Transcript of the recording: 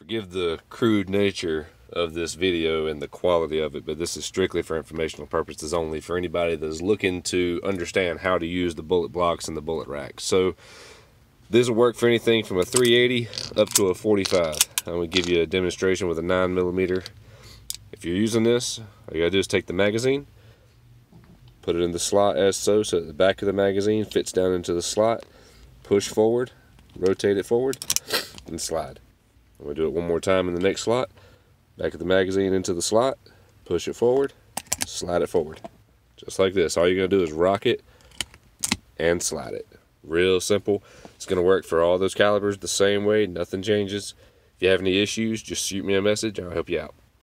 Forgive the crude nature of this video and the quality of it, but this is strictly for informational purposes only for anybody that's looking to understand how to use the bullet blocks and the bullet rack. So this will work for anything from a 380 up to a 45. I'm gonna give you a demonstration with a nine millimeter. If you're using this, all you gotta do is take the magazine, put it in the slot as so, so that the back of the magazine fits down into the slot, push forward, rotate it forward, and slide. I'm going to do it one more time in the next slot. Back of the magazine into the slot, push it forward, slide it forward. Just like this. All you're going to do is rock it and slide it. Real simple. It's going to work for all those calibers the same way. Nothing changes. If you have any issues, just shoot me a message. I'll help you out.